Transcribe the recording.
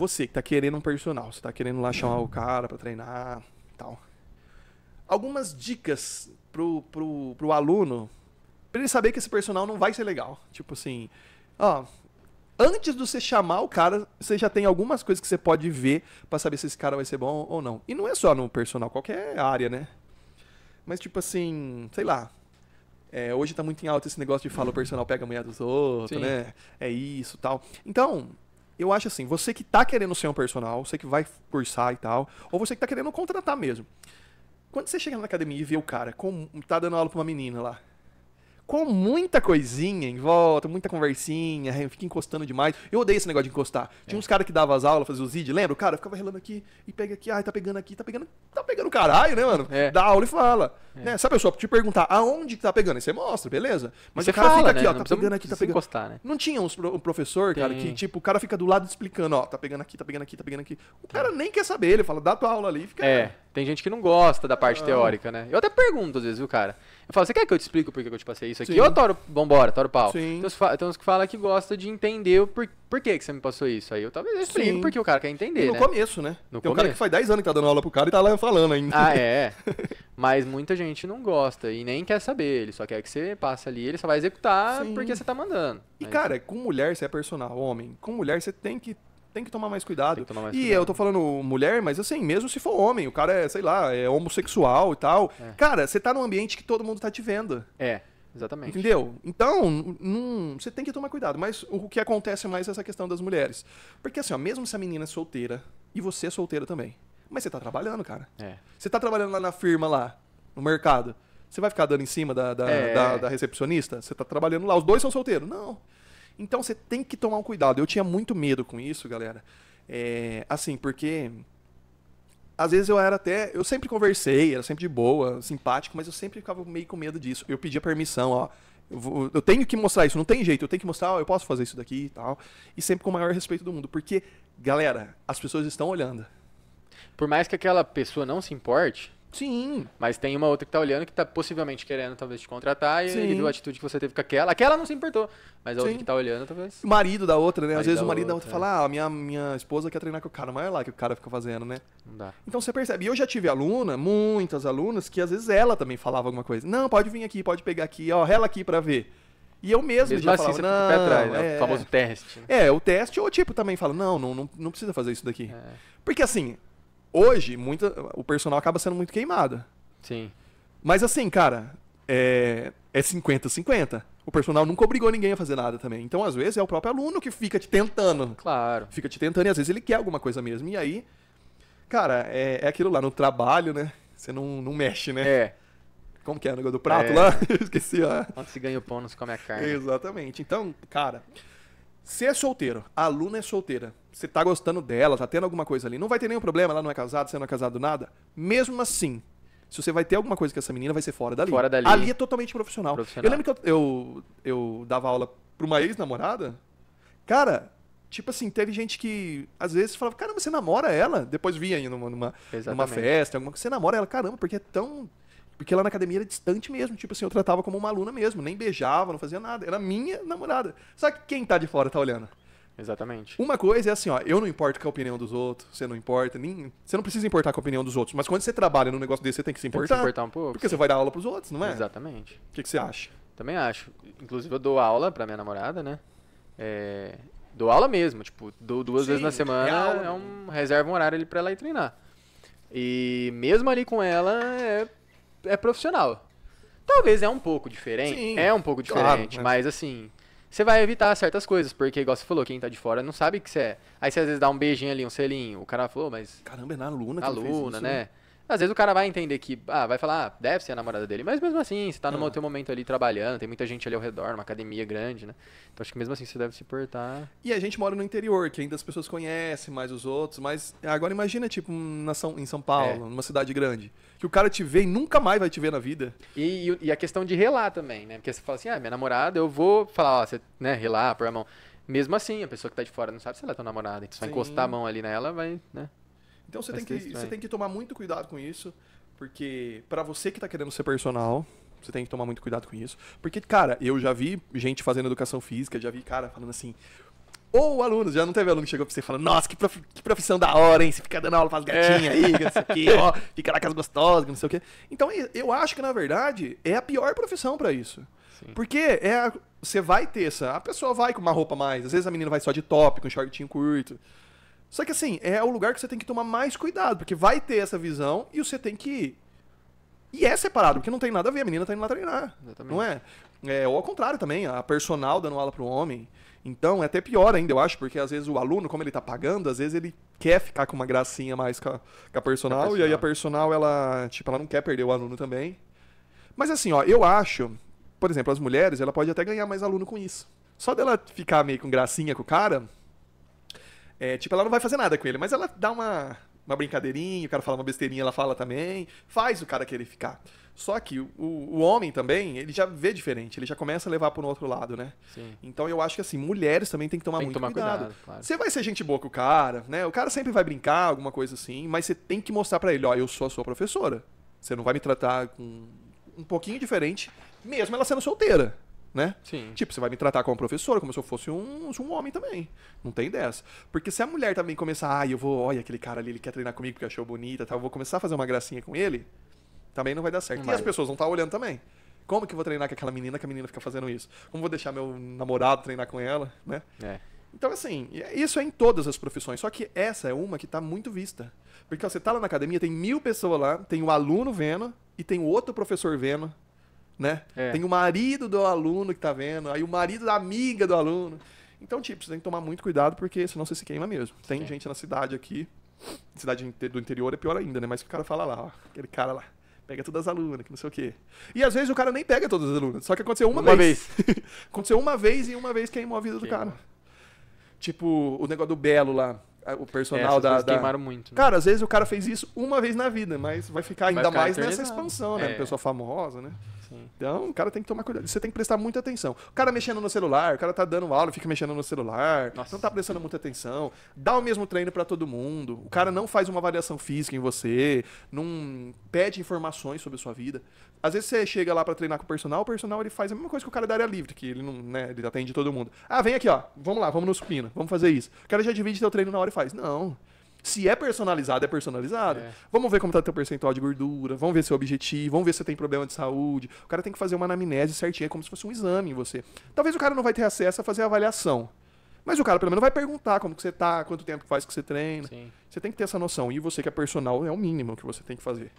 Você que tá querendo um personal, você tá querendo lá chamar o cara para treinar tal. Algumas dicas pro, pro, pro aluno para ele saber que esse personal não vai ser legal. Tipo assim, ó, antes de você chamar o cara, você já tem algumas coisas que você pode ver para saber se esse cara vai ser bom ou não. E não é só no personal, qualquer área, né? Mas tipo assim, sei lá, é, hoje tá muito em alta esse negócio de falar o personal pega a mulher dos outros, Sim. né? É isso tal. Então, eu acho assim, você que tá querendo ser um personal, você que vai cursar e tal, ou você que tá querendo contratar mesmo. Quando você chega na academia e vê o cara com, tá dando aula pra uma menina lá, com muita coisinha em volta, muita conversinha, fica encostando demais. Eu odeio esse negócio de encostar. Tinha é. uns caras que davam as aulas, faziam os vídeos, lembra? O cara ficava relando aqui e pega aqui, ai, tá pegando aqui, tá pegando, tá pegando caralho, né, mano? É. Dá aula e fala. É. Né? Se a pessoa te perguntar aonde que tá pegando, aí você mostra, beleza? Mas o cara fala, fica aqui, né? ó, não tá pegando aqui, tá pegando. Encostar, né? Não tinha uns, um professor, cara, que tipo, o cara fica do lado explicando, ó, tá pegando aqui, tá pegando aqui, tá pegando aqui. O Tem. cara tá. nem quer saber, ele fala, dá tua aula ali e fica. É. Tem gente que não gosta da parte ah. teórica, né? Eu até pergunto às vezes, viu, cara? Eu falo, você quer que eu te explique por que eu te passei isso aqui? Sim. Ou toro, vambora, toro pau. Sim. Tem uns que falam que gosta de entender o por, por que, que você me passou isso. Aí eu talvez eu explico porque o cara quer entender, e no né? começo, né? No Tem começo. um cara que faz 10 anos que tá dando aula pro cara e tá lá falando ainda. Ah, é. Mas muita gente não gosta e nem quer saber. Ele só quer que você passe ali, ele só vai executar Sim. porque você tá mandando. E, Mas... Né? cara, com mulher você é personal, homem. Com mulher você tem que tem que tomar mais cuidado. Tomar mais e cuidado. eu tô falando mulher, mas assim, mesmo se for homem, o cara é, sei lá, é homossexual e tal. É. Cara, você tá num ambiente que todo mundo tá te vendo. É. Exatamente. Entendeu? Então, você tem que tomar cuidado. Mas o que acontece mais é essa questão das mulheres. Porque assim, ó, mesmo se a menina é solteira, e você é solteira também, mas você tá trabalhando, cara. É. Você tá trabalhando lá na firma, lá, no mercado. Você vai ficar dando em cima da, da, é. da, da recepcionista? Você tá trabalhando lá. Os dois são solteiros? Não. Então você tem que tomar um cuidado. Eu tinha muito medo com isso, galera. É, assim, porque às vezes eu era até. Eu sempre conversei, era sempre de boa, simpático, mas eu sempre ficava meio com medo disso. Eu pedia permissão, ó. Eu, vou, eu tenho que mostrar isso, não tem jeito, eu tenho que mostrar, ó, eu posso fazer isso daqui e tal. E sempre com o maior respeito do mundo, porque, galera, as pessoas estão olhando. Por mais que aquela pessoa não se importe. Sim. Mas tem uma outra que tá olhando que tá possivelmente querendo talvez te contratar e a atitude que você teve com aquela. Aquela não se importou, mas a Sim. outra que tá olhando talvez. O marido da outra, né? Às vezes o marido da outra, fala: é. "Ah, minha minha esposa quer treinar com o cara, mas olha lá que o cara fica fazendo, né?" Não dá. Então você percebe, e eu já tive aluna, muitas alunas que às vezes ela também falava alguma coisa. "Não, pode vir aqui, pode pegar aqui, ó, rela aqui para ver." E eu mesmo, mesmo já assim, falava, né? não, atrás, é, o famoso é. teste. Né? É, o teste, ou tipo, também fala, não, não, não, não precisa fazer isso daqui. É. Porque assim, Hoje, muita, o personal acaba sendo muito queimado. Sim. Mas assim, cara, é 50-50. É o personal nunca obrigou ninguém a fazer nada também. Então, às vezes, é o próprio aluno que fica te tentando. Claro. Fica te tentando e às vezes ele quer alguma coisa mesmo. E aí, cara, é, é aquilo lá no trabalho, né? Você não, não mexe, né? É. Como que é o negócio do prato é. lá? Eu esqueci. Ó. Onde se ganha o pão, não se come a carne. Exatamente. Então, cara, se é solteiro, a aluna é solteira, você tá gostando dela, tá tendo alguma coisa ali, não vai ter nenhum problema, ela não é casada, você não é casado, nada. Mesmo assim, se você vai ter alguma coisa com essa menina, vai ser fora dali. Fora dali. Ali é totalmente profissional. profissional. Eu lembro que eu, eu, eu dava aula pra uma ex-namorada. Cara, tipo assim, teve gente que às vezes falava, caramba, você namora ela? Depois vinha aí numa, numa, numa festa, alguma coisa. Você namora ela, caramba, porque é tão porque lá na academia era distante mesmo. Tipo assim, eu tratava como uma aluna mesmo. Nem beijava, não fazia nada. Era minha namorada. Só que quem tá de fora tá olhando. Exatamente. Uma coisa é assim, ó, eu não importo com é a opinião dos outros, você não importa, nem, você não precisa importar com é a opinião dos outros, mas quando você trabalha num negócio desse, você tem que se importar. Tem que se importar um pouco. Porque sim. você vai dar aula pros outros, não é? Exatamente. O que, que você acha? Também acho. Inclusive eu dou aula pra minha namorada, né? É, dou aula mesmo, tipo, dou duas sim, vezes na semana, é, aula, é um reserva um horário ali pra ela ir treinar. E mesmo ali com ela, é é profissional. Talvez é um pouco diferente. Sim, é um pouco claro, diferente, mas... Né? mas assim, você vai evitar certas coisas, porque, igual você falou, quem tá de fora não sabe o que você é. Aí você às vezes dá um beijinho ali, um selinho. O cara falou, mas. Caramba, é na Luna, Na Luna, isso, né? né? Às vezes o cara vai entender que, ah, vai falar, ah, deve ser a namorada dele, mas mesmo assim, você tá no ah. teu momento ali trabalhando, tem muita gente ali ao redor, uma academia grande, né? Então acho que mesmo assim você deve se portar. E a gente mora no interior, que ainda as pessoas conhecem mais os outros, mas agora imagina, tipo, na São, em São Paulo, é. numa cidade grande, que o cara te vê e nunca mais vai te ver na vida. E, e a questão de relar também, né? Porque você fala assim, ah, minha namorada, eu vou falar, ó, você, né, relar, por a mão. Mesmo assim, a pessoa que tá de fora não sabe se ela é tua namorada. Então, só Sim. encostar a mão ali nela, vai, né? Então você, tem que, você tem que tomar muito cuidado com isso, porque para você que está querendo ser personal, você tem que tomar muito cuidado com isso. Porque, cara, eu já vi gente fazendo educação física, já vi cara falando assim. Ou alunos, já não teve aluno que chegou pra você e falou, nossa, que, prof... que, profissão da hora, hein? Você fica dando aula pras é. gatinhas aí, não sei o quê, ó, fica na casa gostosa, não sei o quê. Então, eu acho que, na verdade, é a pior profissão para isso. Sim. Porque é a... você vai ter essa. A pessoa vai com uma roupa mais. Às vezes a menina vai só de top, com um shortinho curto. Só que assim, é o lugar que você tem que tomar mais cuidado, porque vai ter essa visão e você tem que. Ir. E é separado, porque não tem nada a ver, a menina tá indo lá treinar. Exatamente. Não é? é? Ou ao contrário também, a personal dando aula pro homem. Então é até pior ainda, eu acho, porque às vezes o aluno, como ele tá pagando, às vezes ele quer ficar com uma gracinha mais com a, com a personal, personal, e aí a personal, ela, tipo, ela não quer perder o aluno também. Mas assim, ó, eu acho, por exemplo, as mulheres, ela pode até ganhar mais aluno com isso. Só dela ficar meio com gracinha com o cara, é, tipo, ela não vai fazer nada com ele, mas ela dá uma, uma brincadeirinha, o cara fala uma besteirinha, ela fala também, faz o cara querer ficar. Só que o, o homem também, ele já vê diferente, ele já começa a levar para o outro lado, né? Sim. Então eu acho que assim, mulheres também tem que tomar tem muito tomar cuidado. cuidado claro. Você vai ser gente boa com o cara, né? O cara sempre vai brincar, alguma coisa assim, mas você tem que mostrar para ele, ó, eu sou a sua professora. Você não vai me tratar com um pouquinho diferente, mesmo ela sendo solteira né? Sim. Tipo, você vai me tratar como professora, como se eu fosse um, um homem também. Não tem dessa. Porque se a mulher também começar, ah, eu vou, olha aquele cara ali, ele quer treinar comigo porque achou bonita, tá? eu vou começar a fazer uma gracinha com ele, também não vai dar certo. e as pessoas vão estar tá olhando também. Como que eu vou treinar com aquela menina que a menina fica fazendo isso? Como vou deixar meu namorado treinar com ela, né? É. Então, assim, é, isso é em todas as profissões, só que essa é uma que está muito vista. Porque ó, você está lá na academia, tem mil pessoas lá, tem o um aluno vendo e tem o outro professor vendo né? É. Tem o marido do aluno que tá vendo, aí o marido da amiga do aluno. Então, tipo, você tem que tomar muito cuidado, porque senão você se queima mesmo. Tem Sim. gente na cidade aqui, cidade do interior é pior ainda, né? Mas que o cara fala lá, ó, aquele cara lá, pega todas as alunas, que não sei o quê. E às vezes o cara nem pega todas as alunas, só que aconteceu uma, uma vez. vez. aconteceu uma vez e uma vez queimou a vida queimou. do cara. Tipo, o negócio do Belo lá o personal é, da, da... queimaram muito. Né? Cara, às vezes o cara fez isso uma vez na vida, mas vai ficar ainda vai ficar mais nessa expansão, né? É. Pessoa famosa, né? Sim. Então, o cara tem que tomar cuidado. Você tem que prestar muita atenção. O cara mexendo no celular, o cara tá dando aula, fica mexendo no celular, Nossa. não tá prestando muita atenção. Dá o mesmo treino para todo mundo. O cara não faz uma avaliação física em você, não pede informações sobre a sua vida. Às vezes você chega lá para treinar com o personal, o personal ele faz a mesma coisa que o cara da área livre, que ele não, né, ele atende todo mundo. Ah, vem aqui, ó. Vamos lá, vamos no supino, vamos fazer isso. O cara já divide seu treino na hora e faz. Não. Se é personalizado, é personalizado. É. Vamos ver como está teu percentual de gordura, vamos ver seu objetivo, vamos ver se você tem problema de saúde. O cara tem que fazer uma anamnese certinha, é como se fosse um exame em você. Talvez o cara não vai ter acesso a fazer a avaliação. Mas o cara pelo menos vai perguntar como que você tá, quanto tempo faz que você treina. Sim. Você tem que ter essa noção. E você que é personal, é o mínimo que você tem que fazer.